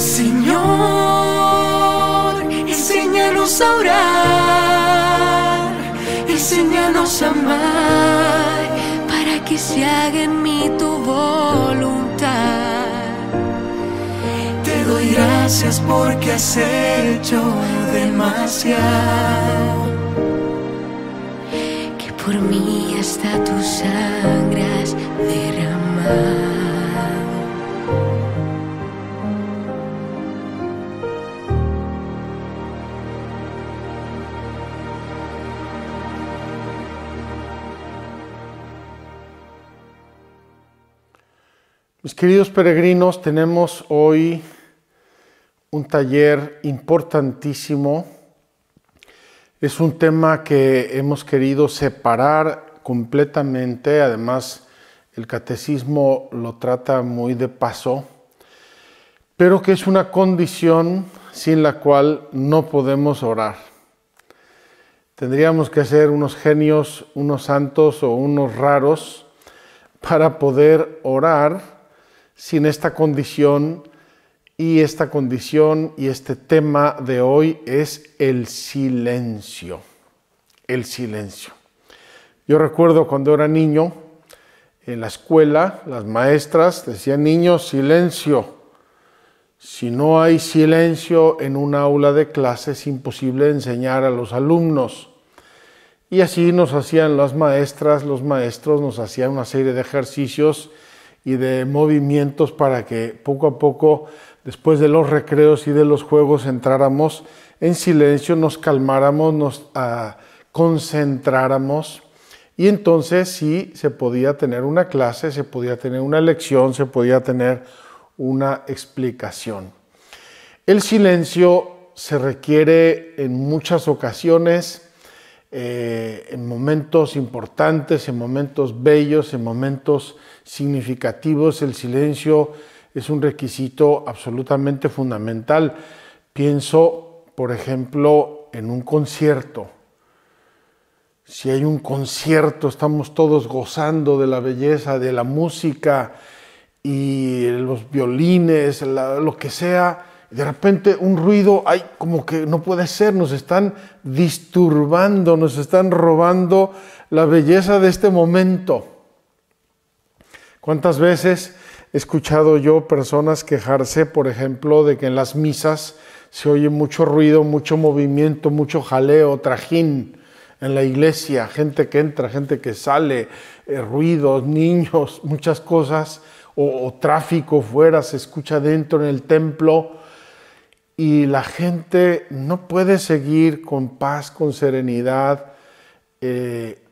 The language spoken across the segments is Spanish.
Señor, enséñanos a orar, enséñanos a amar, para que se haga en mí tu voluntad. Te doy gracias porque has hecho demasiado, que por mí hasta tus sangras derramar. Queridos peregrinos, tenemos hoy un taller importantísimo. Es un tema que hemos querido separar completamente, además el catecismo lo trata muy de paso, pero que es una condición sin la cual no podemos orar. Tendríamos que ser unos genios, unos santos o unos raros para poder orar sin esta condición y esta condición y este tema de hoy es el silencio. El silencio. Yo recuerdo cuando era niño, en la escuela, las maestras decían, niños, silencio. Si no hay silencio en un aula de clase es imposible enseñar a los alumnos. Y así nos hacían las maestras, los maestros nos hacían una serie de ejercicios y de movimientos para que poco a poco, después de los recreos y de los juegos, entráramos en silencio, nos calmáramos, nos ah, concentráramos. Y entonces sí se podía tener una clase, se podía tener una lección, se podía tener una explicación. El silencio se requiere en muchas ocasiones eh, en momentos importantes, en momentos bellos, en momentos significativos, el silencio es un requisito absolutamente fundamental. Pienso, por ejemplo, en un concierto. Si hay un concierto, estamos todos gozando de la belleza, de la música y los violines, lo que sea, de repente un ruido, ay, como que no puede ser, nos están disturbando, nos están robando la belleza de este momento. ¿Cuántas veces he escuchado yo personas quejarse, por ejemplo, de que en las misas se oye mucho ruido, mucho movimiento, mucho jaleo, trajín en la iglesia, gente que entra, gente que sale, eh, ruidos, niños, muchas cosas, o tráfico fuera, se escucha dentro en el templo y la gente no puede seguir con paz, con serenidad eh,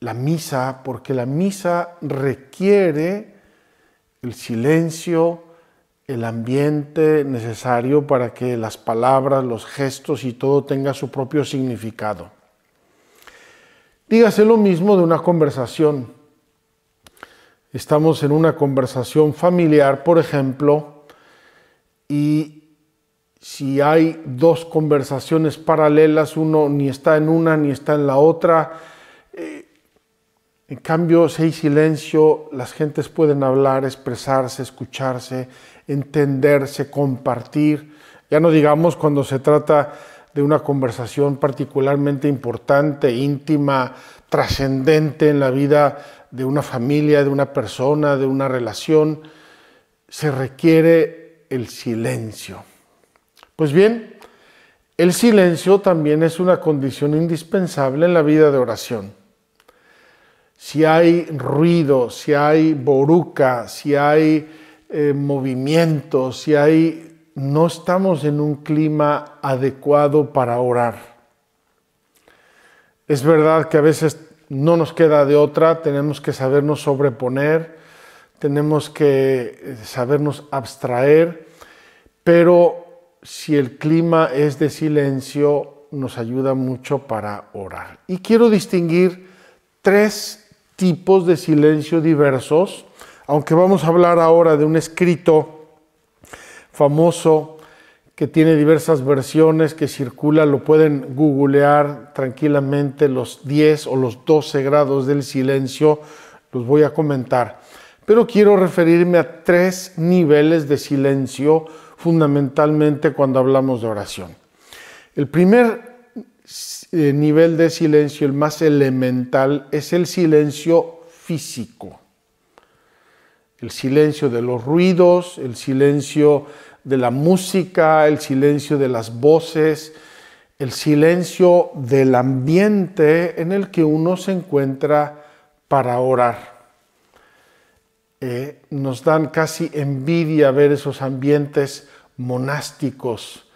la misa, porque la misa requiere el silencio, el ambiente necesario para que las palabras, los gestos y todo tenga su propio significado. Dígase lo mismo de una conversación. Estamos en una conversación familiar, por ejemplo, y si hay dos conversaciones paralelas, uno ni está en una ni está en la otra. Eh, en cambio, si hay silencio, las gentes pueden hablar, expresarse, escucharse, entenderse, compartir. Ya no digamos cuando se trata de una conversación particularmente importante, íntima, trascendente en la vida de una familia, de una persona, de una relación, se requiere el silencio. Pues bien, el silencio también es una condición indispensable en la vida de oración. Si hay ruido, si hay boruca, si hay eh, movimiento, si hay... No estamos en un clima adecuado para orar. Es verdad que a veces no nos queda de otra, tenemos que sabernos sobreponer, tenemos que eh, sabernos abstraer, pero si el clima es de silencio, nos ayuda mucho para orar. Y quiero distinguir tres tipos de silencio diversos, aunque vamos a hablar ahora de un escrito famoso que tiene diversas versiones que circula, lo pueden googlear tranquilamente, los 10 o los 12 grados del silencio, los voy a comentar. Pero quiero referirme a tres niveles de silencio fundamentalmente cuando hablamos de oración. El primer eh, nivel de silencio, el más elemental, es el silencio físico. El silencio de los ruidos, el silencio de la música, el silencio de las voces, el silencio del ambiente en el que uno se encuentra para orar. Eh, nos dan casi envidia ver esos ambientes monásticos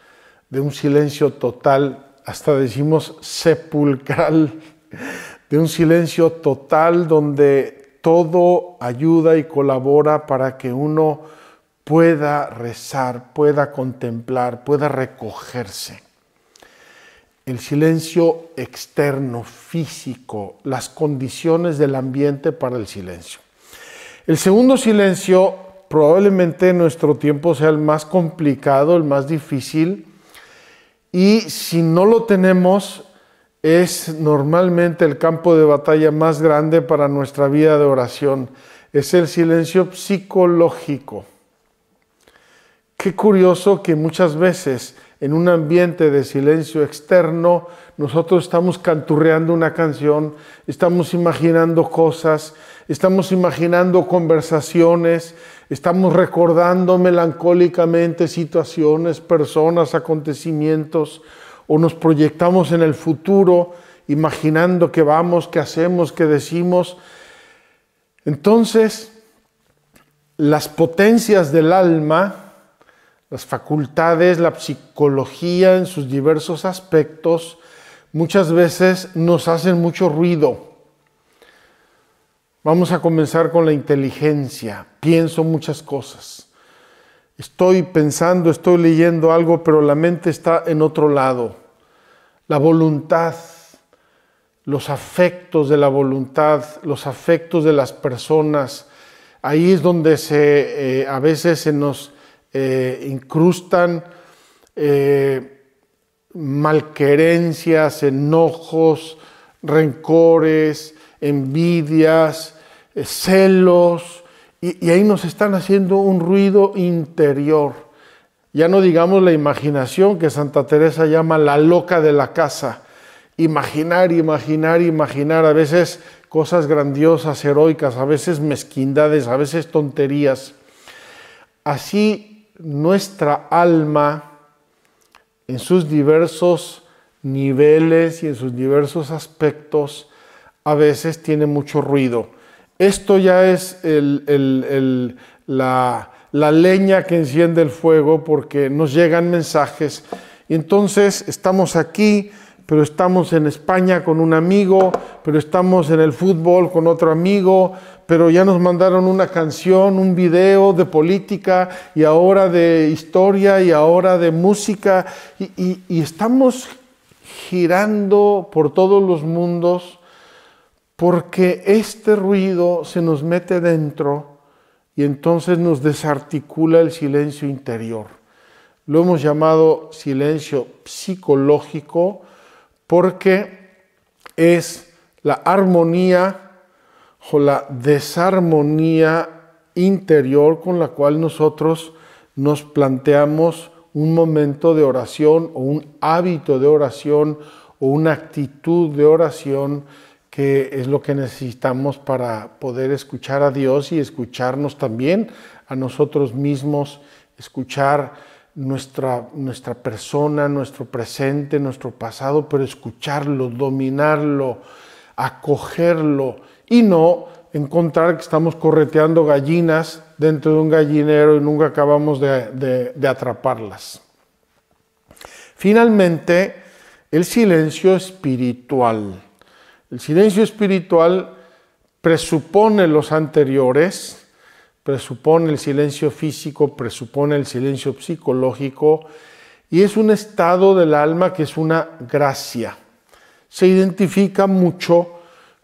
de un silencio total, hasta decimos sepulcral, de un silencio total donde todo ayuda y colabora para que uno pueda rezar, pueda contemplar, pueda recogerse. El silencio externo, físico, las condiciones del ambiente para el silencio. El segundo silencio probablemente en nuestro tiempo sea el más complicado, el más difícil. Y si no lo tenemos, es normalmente el campo de batalla más grande para nuestra vida de oración. Es el silencio psicológico. Qué curioso que muchas veces en un ambiente de silencio externo nosotros estamos canturreando una canción, estamos imaginando cosas, estamos imaginando conversaciones, estamos recordando melancólicamente situaciones, personas, acontecimientos, o nos proyectamos en el futuro imaginando qué vamos, qué hacemos, qué decimos. Entonces, las potencias del alma, las facultades, la psicología en sus diversos aspectos, muchas veces nos hacen mucho ruido Vamos a comenzar con la inteligencia. Pienso muchas cosas. Estoy pensando, estoy leyendo algo, pero la mente está en otro lado. La voluntad, los afectos de la voluntad, los afectos de las personas. Ahí es donde se, eh, a veces se nos eh, incrustan eh, malquerencias, enojos, rencores, envidias, eh, celos, y, ahí nos están haciendo un ruido interior. Ya no digamos la imaginación que Santa Teresa llama la loca de la casa. Imaginar, imaginar, imaginar, a veces cosas grandiosas, heroicas, a veces mezquindades, a veces tonterías. Así nuestra alma, en sus diversos niveles y en sus diversos aspectos, a veces tiene mucho ruido. Esto ya es la, leña que enciende el fuego porque nos llegan mensajes. Y Entonces estamos aquí, pero estamos en España con un amigo, pero estamos en el fútbol con otro amigo, pero ya nos mandaron una canción, un video de política y ahora de historia y ahora de música y estamos girando por todos los mundos porque este ruido se nos mete dentro y entonces nos desarticula el silencio interior. Lo hemos llamado silencio psicológico porque es la armonía o la desarmonía interior con la cual nosotros nos planteamos un momento de oración o un hábito de oración o una actitud de oración que es lo que necesitamos para poder escuchar a Dios y escucharnos también a nosotros mismos, escuchar nuestra, nuestra persona, nuestro presente, nuestro pasado, pero escucharlo, dominarlo, acogerlo y no encontrar que estamos correteando gallinas dentro de un gallinero y nunca acabamos de, de atraparlas. Finalmente, el silencio espiritual. El silencio espiritual presupone los anteriores, presupone el silencio físico, presupone el silencio psicológico y es un estado del alma que es una gracia. Se identifica mucho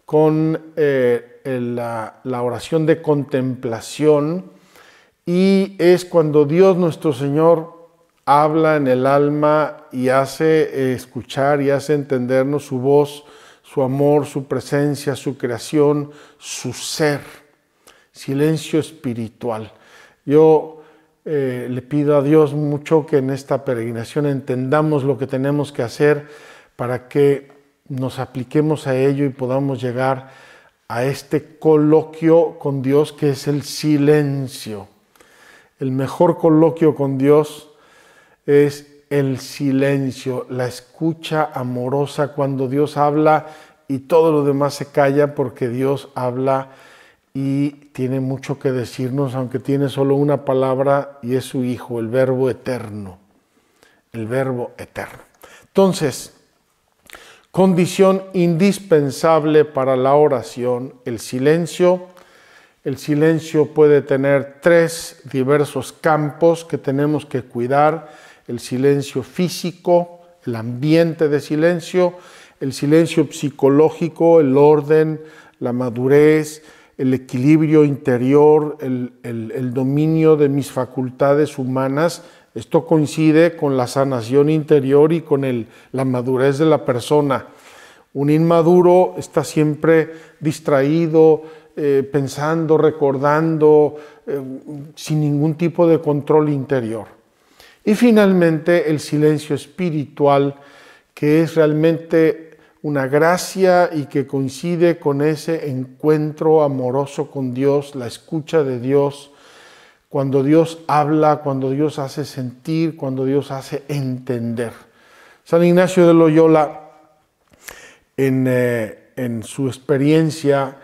con eh, la oración de contemplación y es cuando Dios nuestro Señor habla en el alma y hace eh, escuchar y hace entendernos su voz su amor, su presencia, su creación, su ser. Silencio espiritual. Yo eh, le pido a Dios mucho que en esta peregrinación entendamos lo que tenemos que hacer para que nos apliquemos a ello y podamos llegar a este coloquio con Dios que es el silencio. El mejor coloquio con Dios es el silencio, la escucha amorosa cuando Dios habla y todo lo demás se calla porque Dios habla y tiene mucho que decirnos, aunque tiene solo una palabra y es su Hijo, el Verbo eterno. El Verbo eterno. Entonces, condición indispensable para la oración, el silencio. El silencio puede tener tres diversos campos que tenemos que cuidar el silencio físico, el ambiente de silencio, el silencio psicológico, el orden, la madurez, el equilibrio interior, el, dominio de mis facultades humanas. Esto coincide con la sanación interior y con la madurez de la persona. Un inmaduro está siempre distraído, eh, pensando, recordando, eh, sin ningún tipo de control interior. Y finalmente el silencio espiritual, que es realmente una gracia y que coincide con ese encuentro amoroso con Dios, la escucha de Dios, cuando Dios habla, cuando Dios hace sentir, cuando Dios hace entender. San Ignacio de Loyola, en, eh, en su experiencia,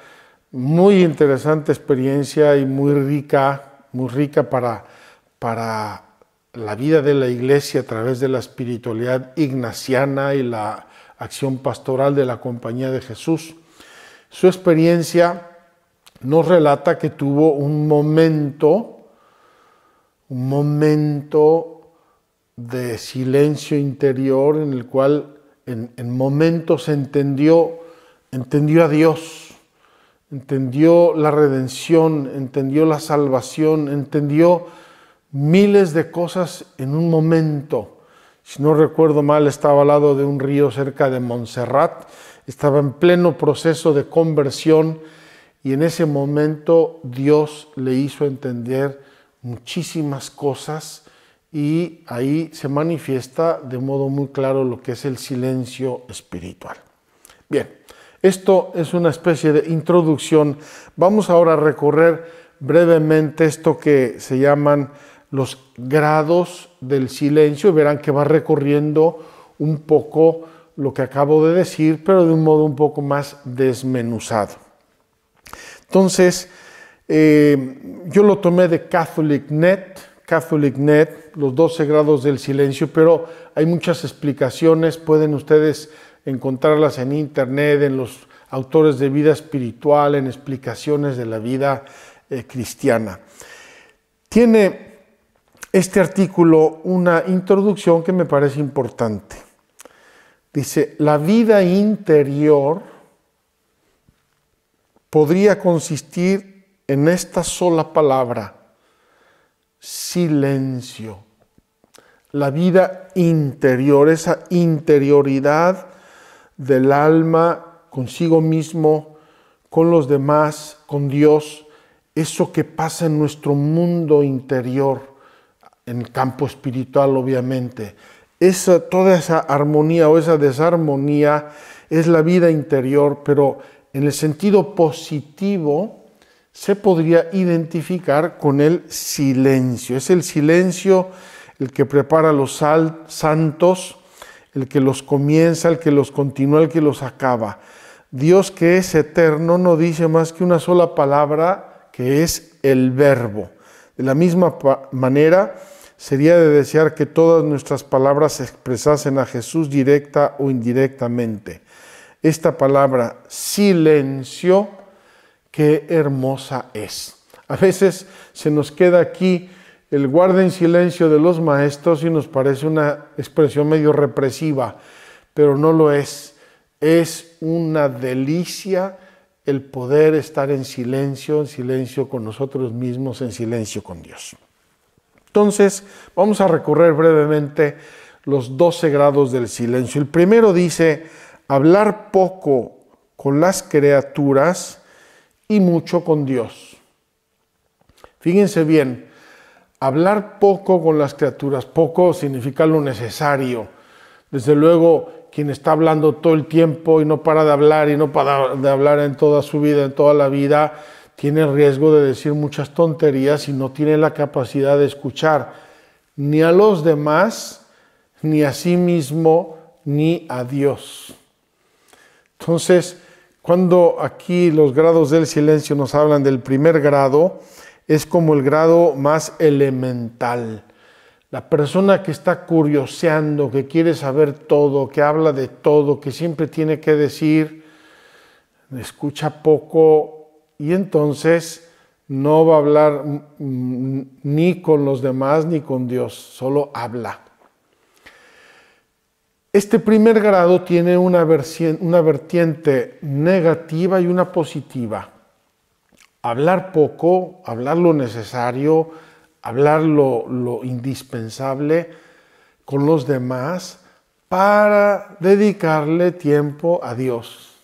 muy interesante experiencia y muy rica, muy rica para, para la vida de la iglesia a través de la espiritualidad ignaciana y la acción pastoral de la Compañía de Jesús. Su experiencia nos relata que tuvo un momento, un momento de silencio interior en el cual en, momentos entendió, entendió a Dios, entendió la redención, entendió la salvación, entendió miles de cosas en un momento. Si no recuerdo mal, estaba al lado de un río cerca de Montserrat, estaba en pleno proceso de conversión y en ese momento Dios le hizo entender muchísimas cosas y ahí se manifiesta de modo muy claro lo que es el silencio espiritual. Bien, esto es una especie de introducción. Vamos ahora a recorrer brevemente esto que se llaman los grados del silencio y verán que va recorriendo un poco lo que acabo de decir, pero de un modo un poco más desmenuzado. Entonces, eh, yo lo tomé de Catholic Net, Net, los 12 grados del silencio, pero hay muchas explicaciones, pueden ustedes encontrarlas en internet, en los autores de vida espiritual, en explicaciones de la vida eh, cristiana. Tiene este artículo una introducción que me parece importante. Dice, la vida interior podría consistir en esta sola palabra, silencio. La vida interior, esa interioridad del alma consigo mismo, con los demás, con Dios, eso que pasa en nuestro mundo interior en campo espiritual, obviamente. Esa, toda esa armonía o esa desarmonía es la vida interior, pero en el sentido positivo se podría identificar con el silencio. Es el silencio el que prepara los santos, el que los comienza, el que los continúa, el que los acaba. Dios que es eterno no dice más que una sola palabra que es el verbo. De la misma manera, sería de desear que todas nuestras palabras se expresasen a Jesús directa o indirectamente. Esta palabra silencio, qué hermosa es. A veces se nos queda aquí el en silencio de los maestros y nos parece una expresión medio represiva, pero no lo es. Es una delicia el poder estar en silencio, en silencio con nosotros mismos, en silencio con Dios. Entonces, vamos a recorrer brevemente los 12 grados del silencio. El primero dice, hablar poco con las criaturas y mucho con Dios. Fíjense bien, hablar poco con las criaturas, poco significa lo necesario. Desde luego, quien está hablando todo el tiempo y no para de hablar y no para de hablar en toda su vida, en toda la vida, tiene riesgo de decir muchas tonterías y no tiene la capacidad de escuchar ni a los demás, ni a sí mismo, ni a Dios. Entonces, cuando aquí los grados del silencio nos hablan del primer grado, es como el grado más elemental. La persona que está curioseando, que quiere saber todo, que habla de todo, que siempre tiene que decir, escucha poco, y entonces no va a hablar ni con los demás ni con Dios, solo habla. Este primer grado tiene una, vertiente negativa y una positiva. Hablar poco, hablar lo necesario, hablar lo indispensable con los demás para dedicarle tiempo a Dios,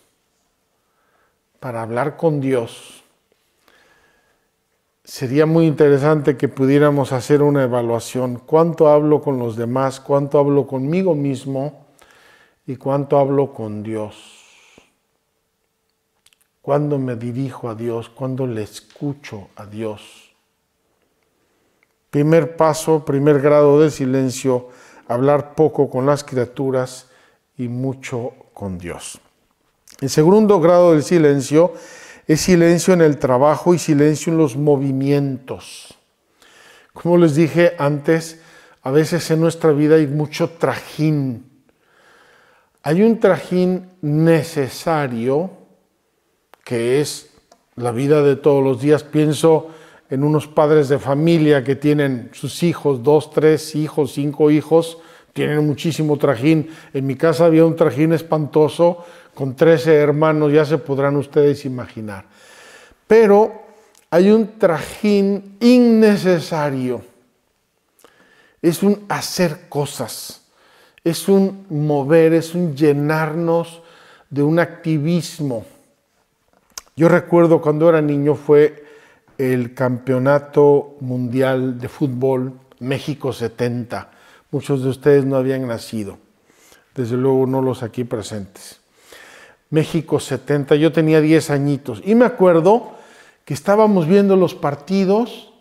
para hablar con Dios, sería muy interesante que pudiéramos hacer una evaluación. ¿Cuánto hablo con los demás? ¿Cuánto hablo conmigo mismo? ¿Y cuánto hablo con Dios? ¿Cuándo me dirijo a Dios? ¿Cuándo le escucho a Dios? Primer paso, primer grado de silencio, hablar poco con las criaturas y mucho con Dios. El segundo grado del silencio es silencio en el trabajo y silencio en los movimientos. Como les dije antes, a veces en nuestra vida hay mucho trajín. Hay un trajín necesario que es la vida de todos los días. Pienso en unos padres de familia que tienen sus hijos, dos, tres hijos, cinco hijos, tienen muchísimo trajín. En mi casa había un trajín espantoso con 13 hermanos, ya se podrán ustedes imaginar. Pero hay un trajín innecesario. Es un hacer cosas, es un mover, es un llenarnos de un activismo. Yo recuerdo cuando era niño fue el Campeonato Mundial de Fútbol México 70. Muchos de ustedes no habían nacido, desde luego no los aquí presentes. México 70, yo tenía 10 añitos. Y me acuerdo que estábamos viendo los partidos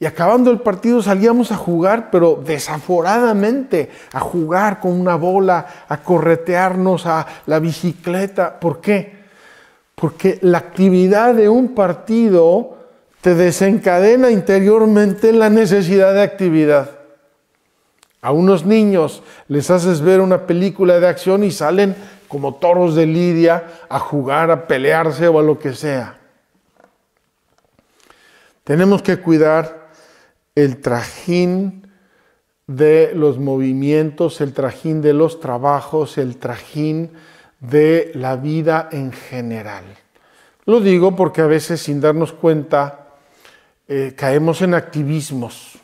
y acabando el partido salíamos a jugar, pero desaforadamente, a jugar con una bola, a corretearnos a la bicicleta. ¿Por qué? Porque la actividad de un partido te desencadena interiormente la necesidad de actividad. A unos niños les haces ver una película de acción y salen como toros de lidia a jugar, a pelearse o a lo que sea. Tenemos que cuidar el trajín de los movimientos, el trajín de los trabajos, el trajín de la vida en general. Lo digo porque a veces sin darnos cuenta eh, caemos en activismos,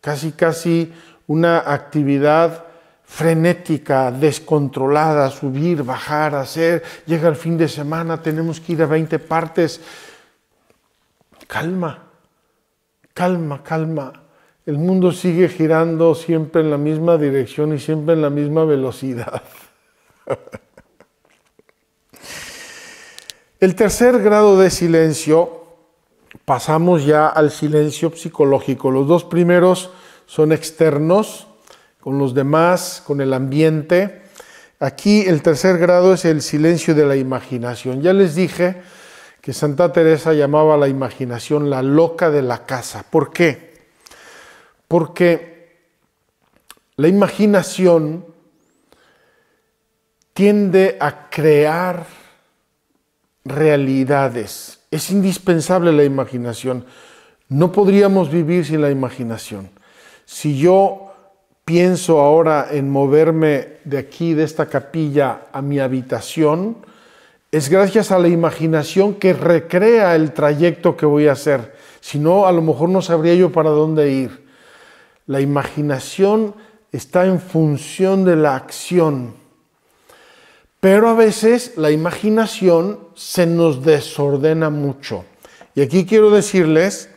casi casi una actividad frenética, descontrolada, subir, bajar, hacer, llega el fin de semana, tenemos que ir a 20 partes. Calma, calma, calma. El mundo sigue girando siempre en la misma dirección y siempre en la misma velocidad. El tercer grado de silencio, pasamos ya al silencio psicológico. Los dos primeros son externos, con los demás, con el ambiente. Aquí el tercer grado es el silencio de la imaginación. Ya les dije que Santa Teresa llamaba a la imaginación la loca de la casa. ¿Por qué? Porque la imaginación tiende a crear realidades. Es indispensable la imaginación. No podríamos vivir sin la imaginación. Si yo pienso ahora en moverme de aquí, de esta capilla, a mi habitación, es gracias a la imaginación que recrea el trayecto que voy a hacer. Si no, a lo mejor no sabría yo para dónde ir. La imaginación está en función de la acción. Pero a veces la imaginación se nos desordena mucho. Y aquí quiero decirles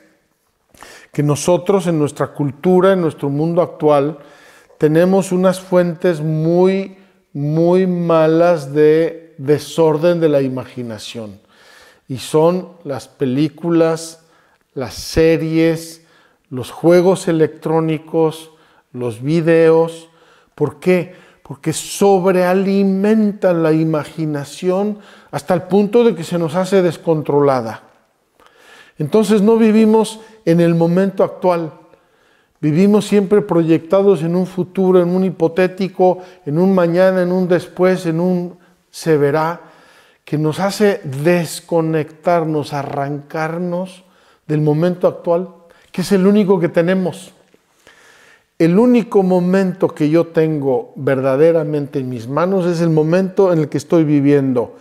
que nosotros en nuestra cultura, en nuestro mundo actual, tenemos unas fuentes muy, muy malas de desorden de la imaginación. Y son las películas, las series, los juegos electrónicos, los videos. ¿Por qué? Porque sobrealimentan la imaginación hasta el punto de que se nos hace descontrolada. Entonces no vivimos en el momento actual. Vivimos siempre proyectados en un futuro, en un hipotético, en un mañana, en un después, en un se verá, que nos hace desconectarnos, arrancarnos del momento actual, que es el único que tenemos. El único momento que yo tengo verdaderamente en mis manos es el momento en el que estoy viviendo.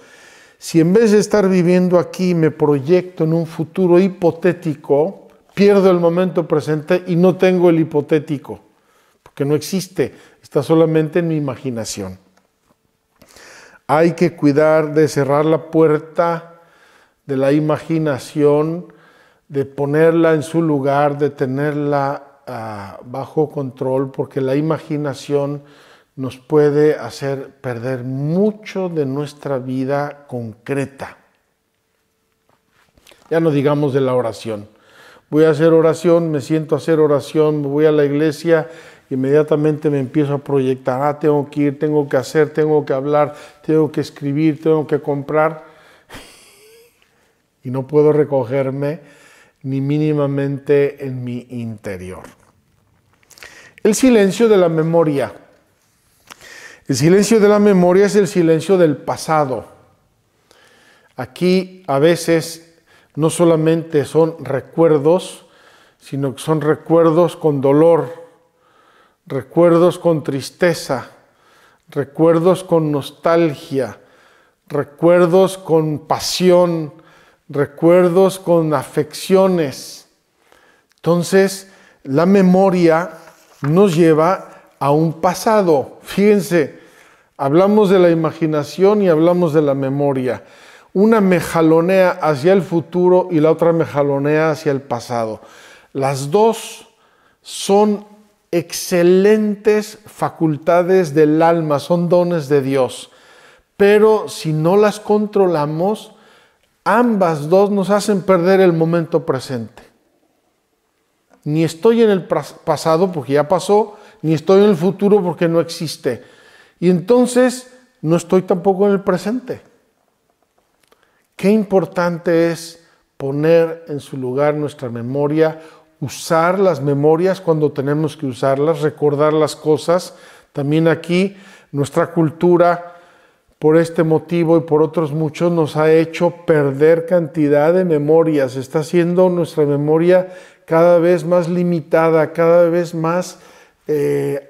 Si en vez de estar viviendo aquí me proyecto en un futuro hipotético, pierdo el momento presente y no tengo el hipotético, porque no existe, está solamente en mi imaginación. Hay que cuidar de cerrar la puerta de la imaginación, de ponerla en su lugar, de tenerla ah, bajo control, porque la imaginación nos puede hacer perder mucho de nuestra vida concreta. Ya no digamos de la oración. Voy a hacer oración, me siento a hacer oración, voy a la iglesia, inmediatamente me empiezo a proyectar, ah, tengo que ir, tengo que hacer, tengo que hablar, tengo que escribir, tengo que comprar. y no puedo recogerme ni mínimamente en mi interior. El silencio de la memoria. El silencio de la memoria es el silencio del pasado. Aquí a veces no solamente son recuerdos, sino que son recuerdos con dolor, recuerdos con tristeza, recuerdos con nostalgia, recuerdos con pasión, recuerdos con afecciones. Entonces, la memoria nos lleva a un pasado. Fíjense, hablamos de la imaginación y hablamos de la memoria. Una me jalonea hacia el futuro y la otra me jalonea hacia el pasado. Las dos son excelentes facultades del alma, son dones de Dios. Pero si no las controlamos, ambas dos nos hacen perder el momento presente. Ni estoy en el pasado porque ya pasó, ni estoy en el futuro porque no existe. Y entonces no estoy tampoco en el presente. Qué importante es poner en su lugar nuestra memoria, usar las memorias cuando tenemos que usarlas, recordar las cosas. También aquí nuestra cultura, por este motivo y por otros muchos, nos ha hecho perder cantidad de memorias. Está siendo nuestra memoria cada vez más limitada, cada vez más eh,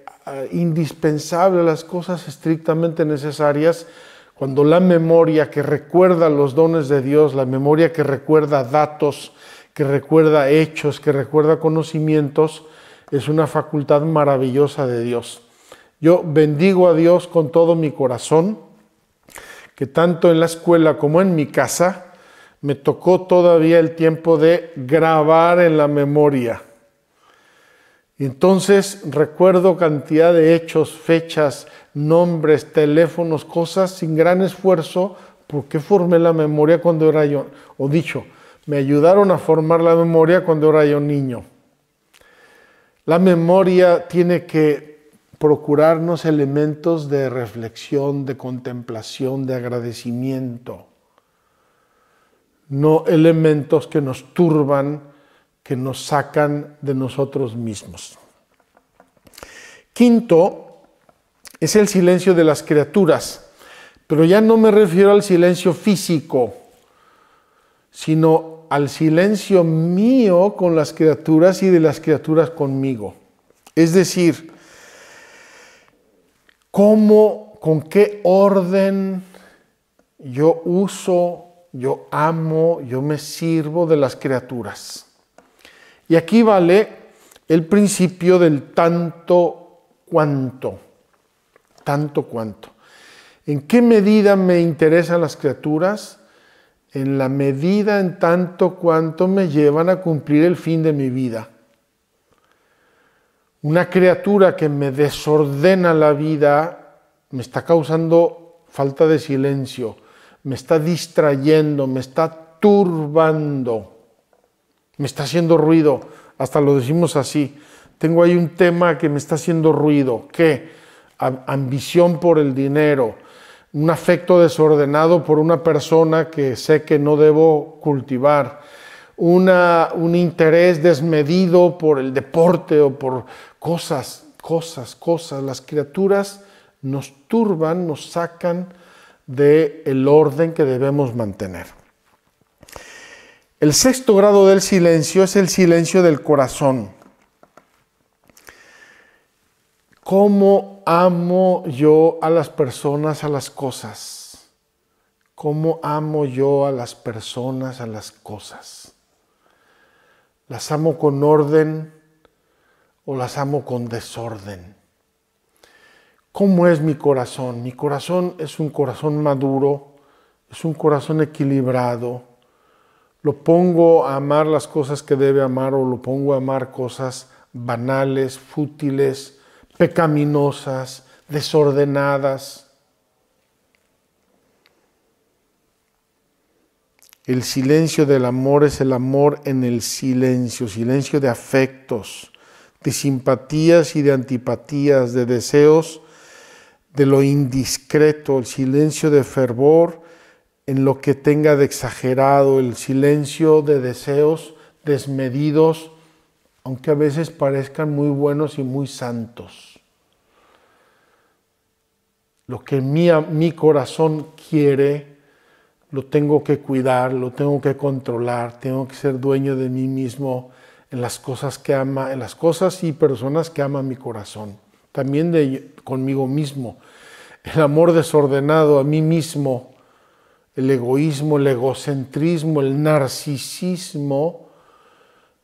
indispensable, las cosas estrictamente necesarias, cuando la memoria que recuerda los dones de Dios, la memoria que recuerda datos, que recuerda hechos, que recuerda conocimientos, es una facultad maravillosa de Dios. Yo bendigo a Dios con todo mi corazón, que tanto en la escuela como en mi casa me tocó todavía el tiempo de grabar en la memoria entonces recuerdo cantidad de hechos, fechas, nombres, teléfonos, cosas sin gran esfuerzo, porque formé la memoria cuando era yo, o dicho, me ayudaron a formar la memoria cuando era yo niño. La memoria tiene que procurarnos elementos de reflexión, de contemplación, de agradecimiento, no elementos que nos turban, que nos sacan de nosotros mismos. Quinto, es el silencio de las criaturas, pero ya no me refiero al silencio físico, sino al silencio mío con las criaturas y de las criaturas conmigo. Es decir, cómo, con qué orden yo uso, yo amo, yo me sirvo de las criaturas. Y aquí vale el principio del tanto cuanto, tanto cuanto. ¿En qué medida me interesan las criaturas? En la medida en tanto cuanto me llevan a cumplir el fin de mi vida. Una criatura que me desordena la vida me está causando falta de silencio, me está distrayendo, me está turbando me está haciendo ruido, hasta lo decimos así, tengo ahí un tema que me está haciendo ruido, ¿qué? Ambición por el dinero, un afecto desordenado por una persona que sé que no debo cultivar, una, un interés desmedido por el deporte o por cosas, cosas, cosas. Las criaturas nos turban, nos sacan del el orden que debemos mantener. El sexto grado del silencio es el silencio del corazón. ¿Cómo amo yo a las personas, a las cosas? ¿Cómo amo yo a las personas, a las cosas? ¿Las amo con orden o las amo con desorden? ¿Cómo es mi corazón? Mi corazón es un corazón maduro, es un corazón equilibrado lo pongo a amar las cosas que debe amar o lo pongo a amar cosas banales, fútiles, pecaminosas, desordenadas. El silencio del amor es el amor en el silencio, silencio de afectos, de simpatías y de antipatías, de deseos, de lo indiscreto, el silencio de fervor en lo que tenga de exagerado, el silencio de deseos desmedidos, aunque a veces parezcan muy buenos y muy santos. Lo que mi, mi corazón quiere, lo tengo que cuidar, lo tengo que controlar, tengo que ser dueño de mí mismo en las cosas que ama, en las cosas y personas que ama mi corazón, también de, conmigo mismo. El amor desordenado a mí mismo el egoísmo, el egocentrismo, el narcisismo,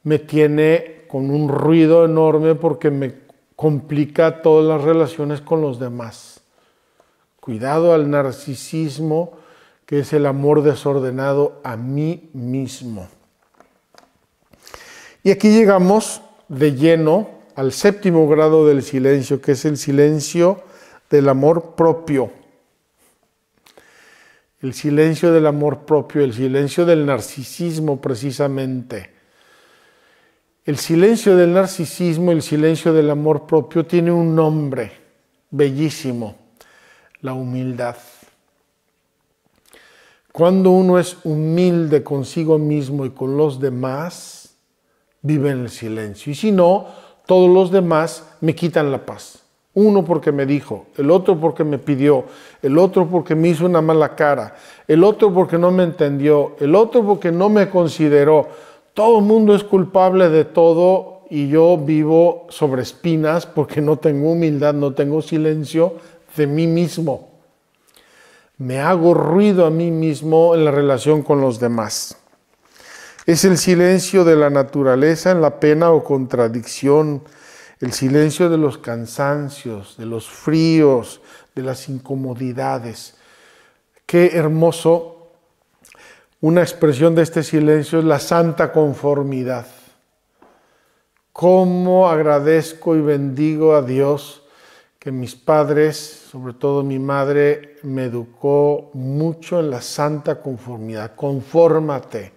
me tiene con un ruido enorme porque me complica todas las relaciones con los demás. Cuidado al narcisismo, que es el amor desordenado a mí mismo. Y aquí llegamos de lleno al séptimo grado del silencio, que es el silencio del amor propio el silencio del amor propio, el silencio del narcisismo precisamente. El silencio del narcisismo, el silencio del amor propio tiene un nombre bellísimo, la humildad. Cuando uno es humilde consigo mismo y con los demás, vive en el silencio. Y si no, todos los demás me quitan la paz. Uno porque me dijo, el otro porque me pidió, el otro porque me hizo una mala cara, el otro porque no me entendió, el otro porque no me consideró. Todo el mundo es culpable de todo y yo vivo sobre espinas porque no tengo humildad, no tengo silencio de mí mismo. Me hago ruido a mí mismo en la relación con los demás. Es el silencio de la naturaleza en la pena o contradicción el silencio de los cansancios, de los fríos, de las incomodidades. Qué hermoso. Una expresión de este silencio es la santa conformidad. Cómo agradezco y bendigo a Dios que mis padres, sobre todo mi madre, me educó mucho en la santa conformidad. Confórmate.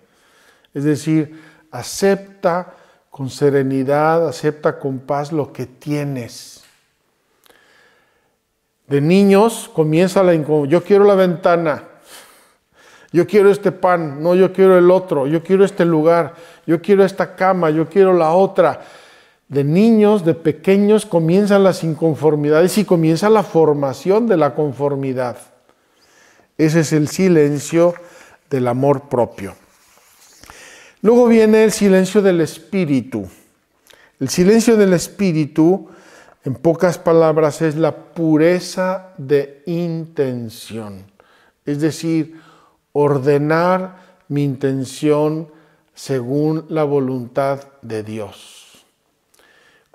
Es decir, acepta con serenidad, acepta con paz lo que tienes. De niños comienza la inconformidad, Yo quiero la ventana. Yo quiero este pan. No, yo quiero el otro. Yo quiero este lugar. Yo quiero esta cama. Yo quiero la otra. De niños, de pequeños, comienzan las inconformidades y comienza la formación de la conformidad. Ese es el silencio del amor propio. Luego viene el silencio del espíritu. El silencio del espíritu, en pocas palabras, es la pureza de intención. Es decir, ordenar mi intención según la voluntad de Dios.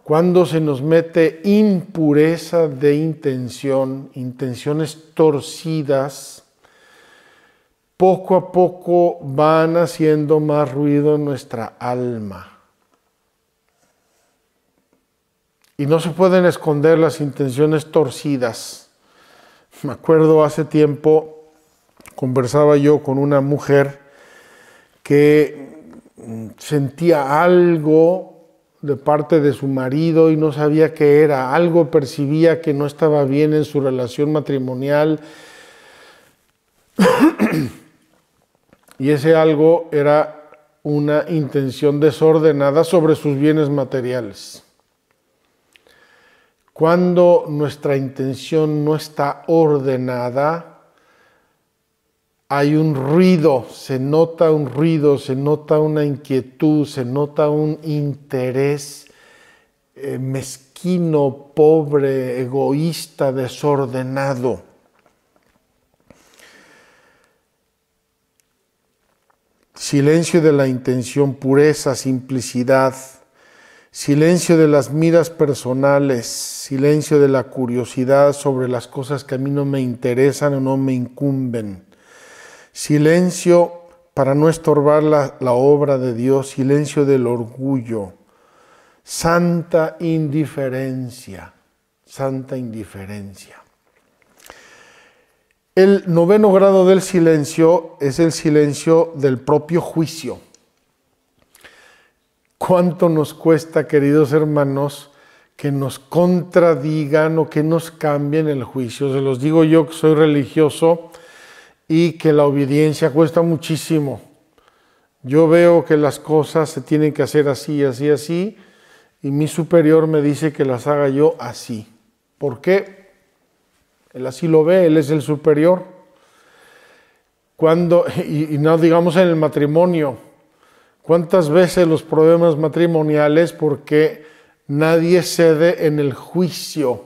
Cuando se nos mete impureza de intención, intenciones torcidas, poco a poco van haciendo más ruido en nuestra alma. Y no se pueden esconder las intenciones torcidas. Me acuerdo hace tiempo conversaba yo con una mujer que mm, sentía algo de parte de su marido y no sabía qué era, algo percibía que no estaba bien en su relación matrimonial. y ese algo era una intención desordenada sobre sus bienes materiales. Cuando nuestra intención no está ordenada, hay un ruido, se nota un ruido, se nota una inquietud, se nota un interés eh, mezquino, pobre, egoísta, desordenado. silencio de la intención, pureza, simplicidad, silencio de las miras personales, silencio de la curiosidad sobre las cosas que a mí no me interesan o no me incumben, silencio para no estorbar la, obra de Dios, silencio del orgullo, santa indiferencia, santa indiferencia. El noveno grado del silencio es el silencio del propio juicio. ¿Cuánto nos cuesta, queridos hermanos, que nos contradigan o que nos cambien el juicio? Se los digo yo que soy religioso y que la obediencia cuesta muchísimo. Yo veo que las cosas se tienen que hacer así, así, así, y mi superior me dice que las haga yo así. ¿Por qué? Él así lo ve, Él es el superior. Cuando, y, y no digamos en el matrimonio, ¿cuántas veces los problemas matrimoniales porque nadie cede en el juicio,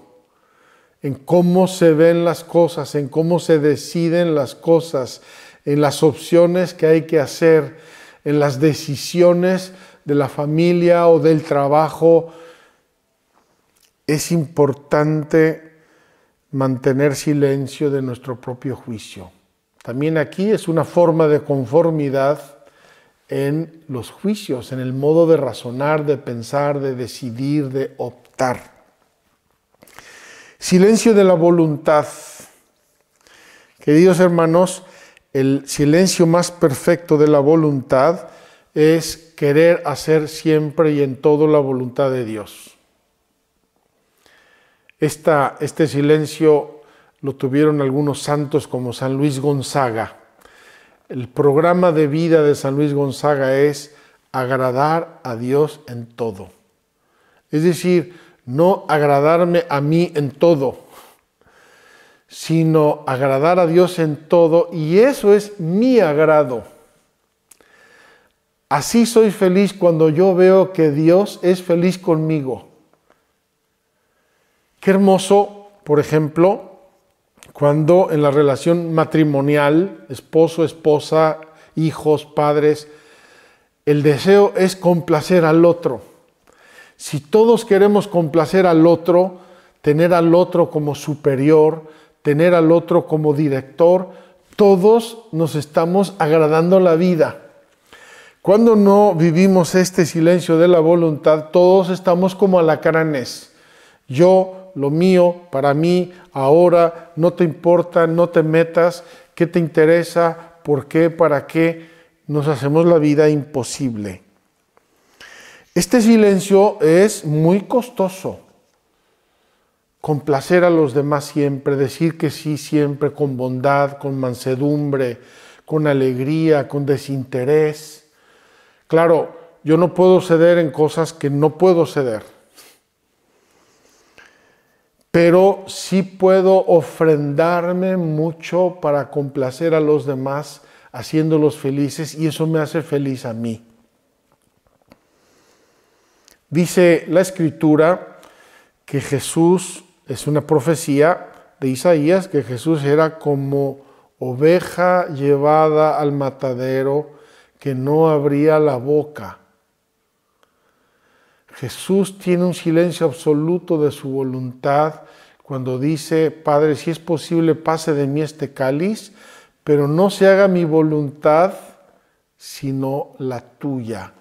en cómo se ven las cosas, en cómo se deciden las cosas, en las opciones que hay que hacer, en las decisiones de la familia o del trabajo? Es importante mantener silencio de nuestro propio juicio. También aquí es una forma de conformidad en los juicios, en el modo de razonar, de pensar, de decidir, de optar. Silencio de la voluntad. Queridos hermanos, el silencio más perfecto de la voluntad es querer hacer siempre y en todo la voluntad de Dios este silencio lo tuvieron algunos santos como San Luis Gonzaga. El programa de vida de San Luis Gonzaga es agradar a Dios en todo. Es decir, no agradarme a mí en todo, sino agradar a Dios en todo y eso es mi agrado. Así soy feliz cuando yo veo que Dios es feliz conmigo. Qué hermoso, por ejemplo, cuando en la relación matrimonial, esposo, esposa, hijos, padres, el deseo es complacer al otro. Si todos queremos complacer al otro, tener al otro como superior, tener al otro como director, todos nos estamos agradando la vida. Cuando no vivimos este silencio de la voluntad, todos estamos como alacranes. Yo, lo mío, para mí, ahora, no te importa, no te metas, qué te interesa, por qué, para qué, nos hacemos la vida imposible. Este silencio es muy costoso. Complacer a los demás siempre, decir que sí siempre, con bondad, con mansedumbre, con alegría, con desinterés. Claro, yo no puedo ceder en cosas que no puedo ceder pero sí puedo ofrendarme mucho para complacer a los demás, haciéndolos felices, y eso me hace feliz a mí. Dice la escritura que Jesús, es una profecía de Isaías, que Jesús era como oveja llevada al matadero, que no abría la boca. Jesús tiene un silencio absoluto de su voluntad cuando dice, Padre, si es posible, pase de mí este cáliz, pero no se haga mi voluntad, sino la tuya.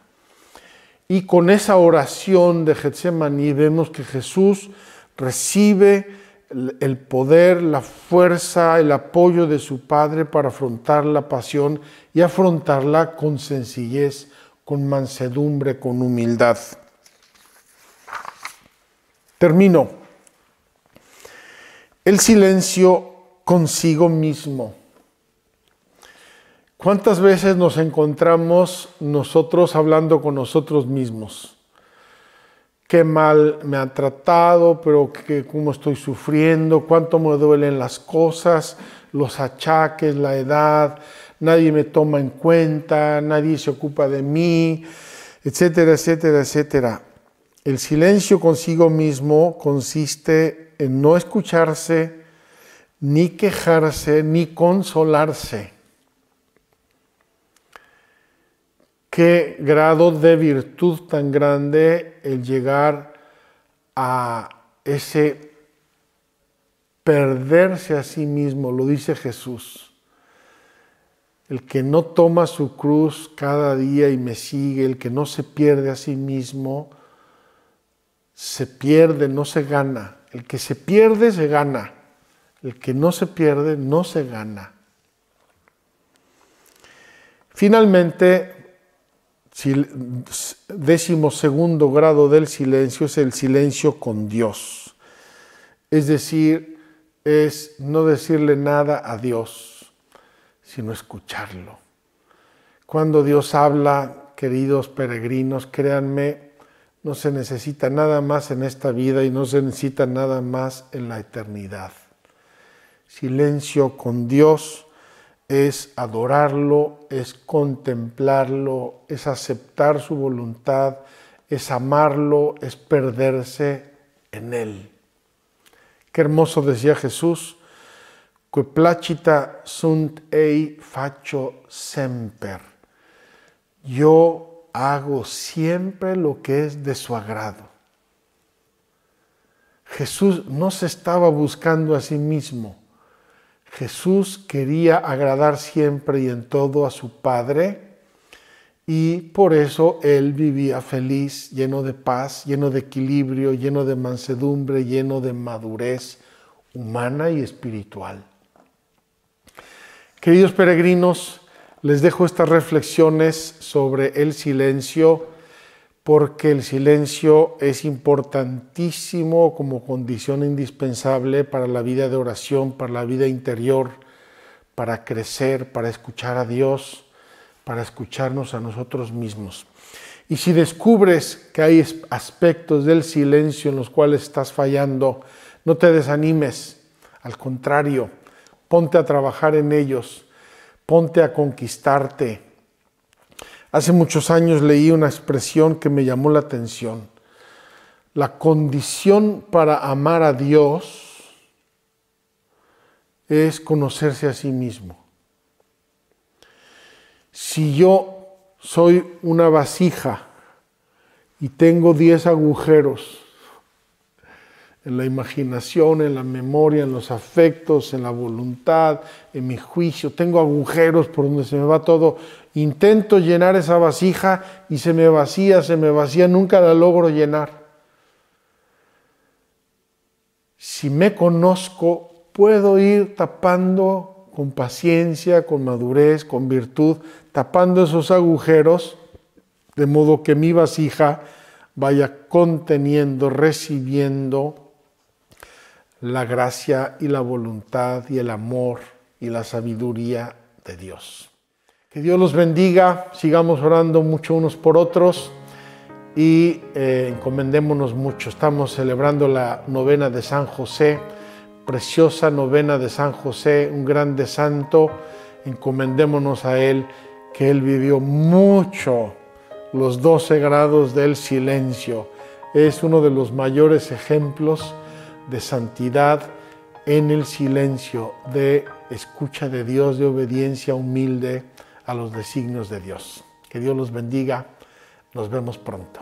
Y con esa oración de Getsemaní vemos que Jesús recibe el poder, la fuerza, el apoyo de su Padre para afrontar la pasión y afrontarla con sencillez, con mansedumbre, con humildad. Termino. El silencio consigo mismo. ¿Cuántas veces nos encontramos nosotros hablando con nosotros mismos? Qué mal me han tratado, pero qué, cómo estoy sufriendo, cuánto me duelen las cosas, los achaques, la edad, nadie me toma en cuenta, nadie se ocupa de mí, etcétera, etcétera, etcétera. El silencio consigo mismo consiste en no escucharse, ni quejarse, ni consolarse. Qué grado de virtud tan grande el llegar a ese perderse a sí mismo, lo dice Jesús. El que no toma su cruz cada día y me sigue, el que no se pierde a sí mismo, se pierde, no se gana. El que se pierde, se gana. El que no se pierde, no se gana. Finalmente, décimo segundo grado del silencio es el silencio con Dios. Es decir, es no decirle nada a Dios, sino escucharlo. Cuando Dios habla, queridos peregrinos, créanme, no se necesita nada más en esta vida y no se necesita nada más en la eternidad. Silencio con Dios es adorarlo, es contemplarlo, es aceptar su voluntad, es amarlo, es perderse en él. Qué hermoso decía Jesús, que placita sunt ei facho semper. Yo hago siempre lo que es de su agrado. Jesús no se estaba buscando a sí mismo. Jesús quería agradar siempre y en todo a su Padre y por eso él vivía feliz, lleno de paz, lleno de equilibrio, lleno de mansedumbre, lleno de madurez humana y espiritual. Queridos peregrinos, les dejo estas reflexiones sobre el silencio porque el silencio es importantísimo como condición indispensable para la vida de oración, para la vida interior, para crecer, para escuchar a Dios, para escucharnos a nosotros mismos. Y si descubres que hay aspectos del silencio en los cuales estás fallando, no te desanimes, al contrario, ponte a trabajar en ellos ponte a conquistarte. Hace muchos años leí una expresión que me llamó la atención. La condición para amar a Dios es conocerse a sí mismo. Si yo soy una vasija y tengo 10 agujeros, en la imaginación, en la memoria, en los afectos, en la voluntad, en mi juicio. Tengo agujeros por donde se me va todo. Intento llenar esa vasija y se me vacía, se me vacía, nunca la logro llenar. Si me conozco, puedo ir tapando con paciencia, con madurez, con virtud, tapando esos agujeros, de modo que mi vasija vaya conteniendo, recibiendo, la gracia y la voluntad y el amor y la sabiduría de Dios. Que Dios los bendiga, sigamos orando mucho unos por otros y eh, encomendémonos mucho. Estamos celebrando la novena de San José, preciosa novena de San José, un grande santo. Encomendémonos a Él, que Él vivió mucho los 12 grados del silencio. Es uno de los mayores ejemplos de santidad en el silencio, de escucha de Dios, de obediencia humilde a los designios de Dios. Que Dios los bendiga. Nos vemos pronto.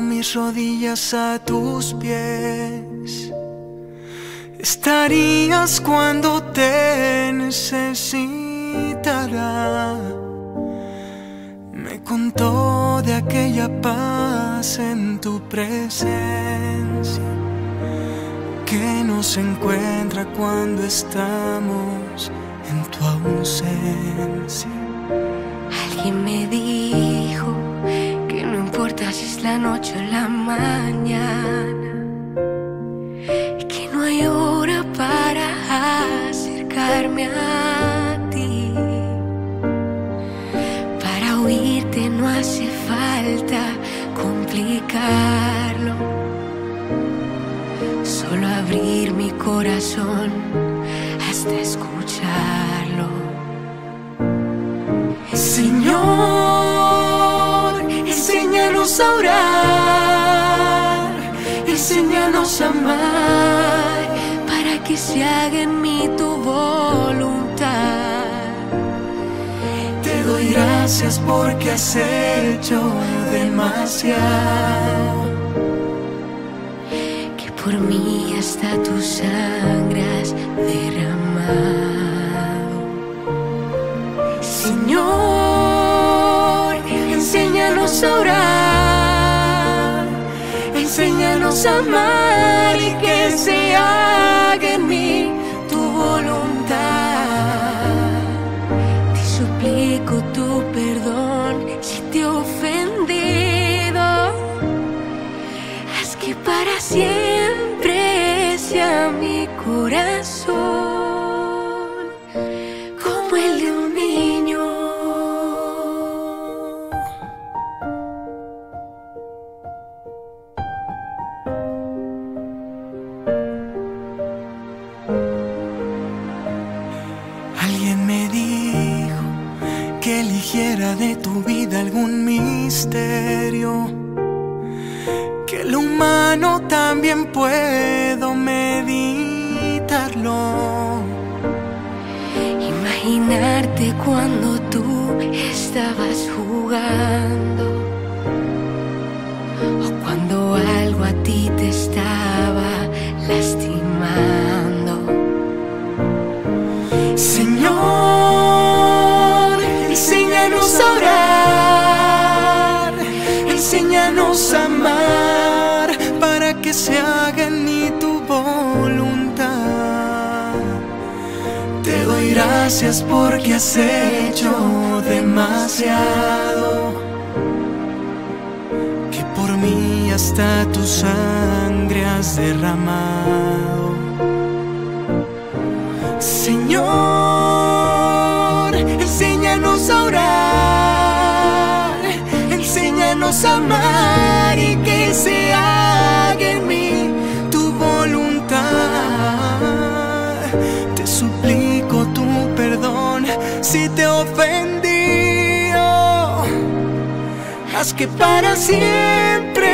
mis rodillas a tus pies. Estarías cuando te necesitará Me contó de aquella paz en tu presencia que nos encuentra cuando estamos en tu ausencia. Alguien me dijo es la noche o la mañana. que no hay hora para acercarme a ti. Para oírte no hace falta complicarlo. Solo abrir mi corazón hasta escucharlo. Señor. amar para que se haga en mí tu voluntad. Te doy gracias porque has hecho demasiado. Que por mí hasta tus sangras derramado. Señor. amar y que se haga en mí tu voluntad. Te suplico tu perdón si te he ofendido. Haz que para siempre sea mi corazón. un misterio que el humano también puedo meditarlo. Imaginarte cuando tú estabas jugando o cuando algo a ti te estaba lastimando. Señor. Gracias porque has hecho demasiado. Que por mí hasta tu sangre has derramado. Señor, enséñanos a orar. Enséñanos a amar y que se haga en mí si te ofendí, oh, haz que para siempre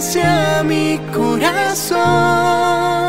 sea mi corazón.